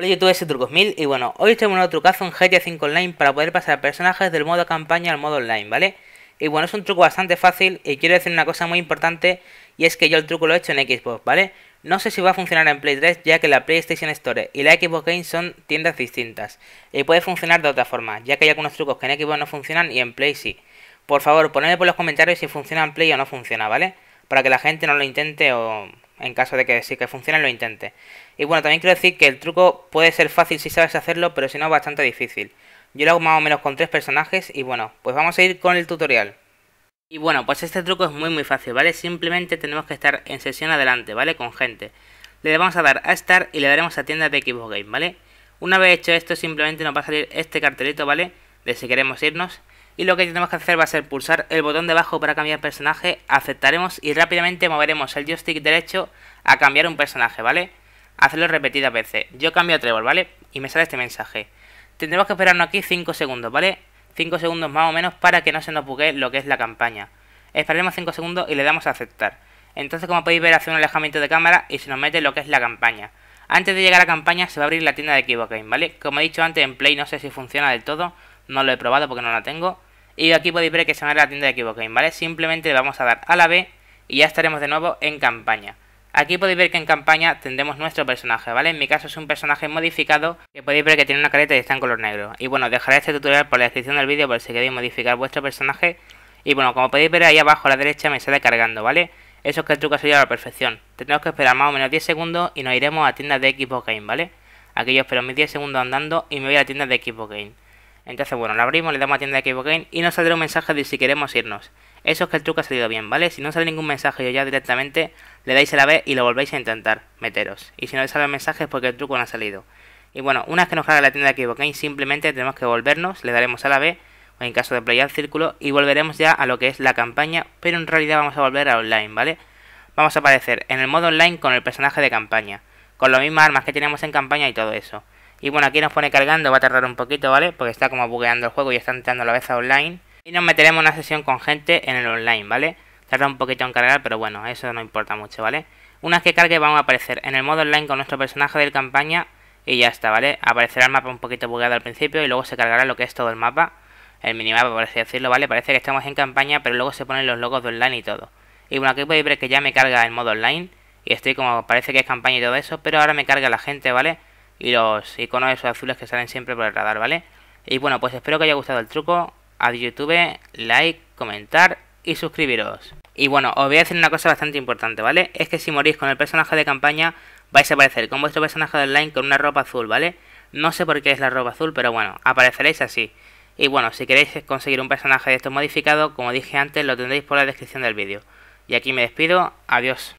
Hola YouTube, soy Trucos1000 y bueno, hoy tengo un nuevo trucazo en GTA 5 Online para poder pasar personajes del modo campaña al modo online, ¿vale? Y bueno, es un truco bastante fácil y quiero decir una cosa muy importante y es que yo el truco lo he hecho en Xbox, ¿vale? No sé si va a funcionar en Play 3 ya que la PlayStation Store y la Xbox Game son tiendas distintas y puede funcionar de otra forma, ya que hay algunos trucos que en Xbox no funcionan y en Play sí. Por favor, ponedme por los comentarios si funciona en Play o no funciona, ¿vale? Para que la gente no lo intente o en caso de que sí que funcione lo intente Y bueno, también quiero decir que el truco puede ser fácil si sabes hacerlo, pero si no bastante difícil. Yo lo hago más o menos con tres personajes y bueno, pues vamos a ir con el tutorial. Y bueno, pues este truco es muy muy fácil, ¿vale? Simplemente tenemos que estar en sesión adelante, ¿vale? Con gente. Le vamos a dar a estar y le daremos a tienda de Xbox Game, ¿vale? Una vez hecho esto, simplemente nos va a salir este cartelito, ¿vale? De si queremos irnos y lo que tenemos que hacer va a ser pulsar el botón de abajo para cambiar personaje, aceptaremos y rápidamente moveremos el joystick derecho a cambiar un personaje, ¿vale? Hacerlo repetidas veces. Yo cambio a Trevor, ¿vale? Y me sale este mensaje. Tendremos que esperarnos aquí 5 segundos, ¿vale? 5 segundos más o menos para que no se nos bugue lo que es la campaña. Esperaremos 5 segundos y le damos a aceptar. Entonces como podéis ver hace un alejamiento de cámara y se nos mete lo que es la campaña. Antes de llegar a la campaña se va a abrir la tienda de Equivocame, ¿vale? Como he dicho antes en Play no sé si funciona del todo, no lo he probado porque no la tengo. Y aquí podéis ver que se me a la tienda de Equivocain, ¿vale? Simplemente le vamos a dar a la B y ya estaremos de nuevo en campaña. Aquí podéis ver que en campaña tendremos nuestro personaje, ¿vale? En mi caso es un personaje modificado que podéis ver que tiene una careta y está en color negro. Y bueno, dejaré este tutorial por la descripción del vídeo por si queréis modificar vuestro personaje. Y bueno, como podéis ver ahí abajo a la derecha me sale cargando, ¿vale? Eso es que el truco salido a la perfección. Tenemos que esperar más o menos 10 segundos y nos iremos a tienda de Equipo Game, ¿vale? Aquí yo espero mis 10 segundos andando y me voy a la tienda de Equipo Game. Entonces, bueno, lo abrimos, le damos a tienda de Xbox y nos saldrá un mensaje de si queremos irnos. Eso es que el truco ha salido bien, ¿vale? Si no sale ningún mensaje ya directamente le dais a la B y lo volvéis a intentar meteros. Y si no le sale el mensaje es porque el truco no ha salido. Y bueno, una vez que nos carga la tienda de Xbox simplemente tenemos que volvernos, le daremos a la B, o en caso de play al círculo, y volveremos ya a lo que es la campaña, pero en realidad vamos a volver a online, ¿vale? Vamos a aparecer en el modo online con el personaje de campaña, con las mismas armas que tenemos en campaña y todo eso. Y bueno, aquí nos pone cargando, va a tardar un poquito, ¿vale? Porque está como bugueando el juego y está entrando a la vez a online. Y nos meteremos una sesión con gente en el online, ¿vale? Tarda un poquito en cargar, pero bueno, eso no importa mucho, ¿vale? Una vez que cargue vamos a aparecer en el modo online con nuestro personaje de campaña y ya está, ¿vale? Aparecerá el mapa un poquito bugueado al principio y luego se cargará lo que es todo el mapa, el minimapa por así decirlo, ¿vale? Parece que estamos en campaña, pero luego se ponen los logos de online y todo. Y bueno, aquí podéis ver que ya me carga el modo online y estoy como parece que es campaña y todo eso, pero ahora me carga la gente, ¿vale? y los iconos esos azules que salen siempre por el radar, ¿vale? Y bueno, pues espero que haya gustado el truco. A YouTube, like, comentar y suscribiros. Y bueno, os voy a decir una cosa bastante importante, ¿vale? Es que si morís con el personaje de campaña, vais a aparecer con vuestro personaje de online con una ropa azul, ¿vale? No sé por qué es la ropa azul, pero bueno, apareceréis así. Y bueno, si queréis conseguir un personaje de estos modificado, como dije antes, lo tendréis por la descripción del vídeo. Y aquí me despido, adiós.